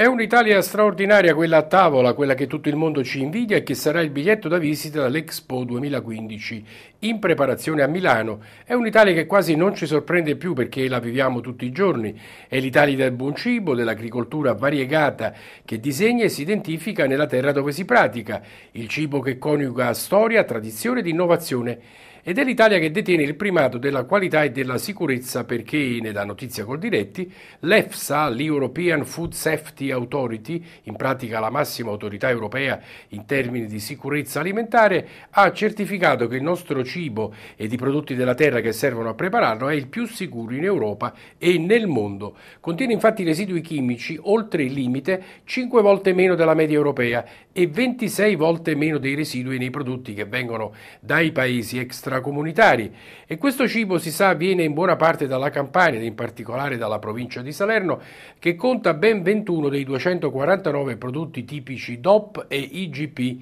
È un'Italia straordinaria quella a tavola, quella che tutto il mondo ci invidia e che sarà il biglietto da visita dall'Expo 2015 in preparazione a Milano. È un'Italia che quasi non ci sorprende più perché la viviamo tutti i giorni. È l'Italia del buon cibo, dell'agricoltura variegata che disegna e si identifica nella terra dove si pratica. Il cibo che coniuga storia, tradizione ed innovazione ed è l'Italia che detiene il primato della qualità e della sicurezza perché, ne dà notizia col diretti, l'EFSA, l'European Food Safety Authority, in pratica la massima autorità europea in termini di sicurezza alimentare, ha certificato che il nostro cibo ed i prodotti della terra che servono a prepararlo è il più sicuro in Europa e nel mondo. Contiene infatti residui chimici oltre il limite 5 volte meno della media europea e 26 volte meno dei residui nei prodotti che vengono dai paesi extraeuropei extracomunitari e questo cibo si sa viene in buona parte dalla Campania ed in particolare dalla provincia di Salerno che conta ben 21 dei 249 prodotti tipici DOP e IGP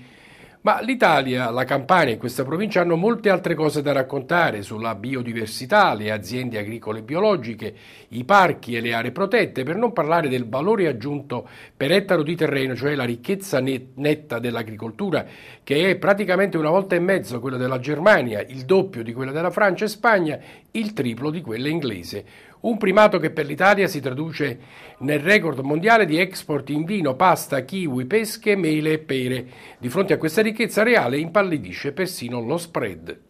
ma l'Italia, la Campania e questa provincia hanno molte altre cose da raccontare sulla biodiversità, le aziende agricole biologiche, i parchi e le aree protette, per non parlare del valore aggiunto per ettaro di terreno, cioè la ricchezza netta dell'agricoltura, che è praticamente una volta e mezzo quella della Germania, il doppio di quella della Francia e Spagna, il triplo di quella inglese un primato che per l'Italia si traduce nel record mondiale di export in vino, pasta, kiwi, pesche, mele e pere. Di fronte a questa ricchezza reale impallidisce persino lo spread.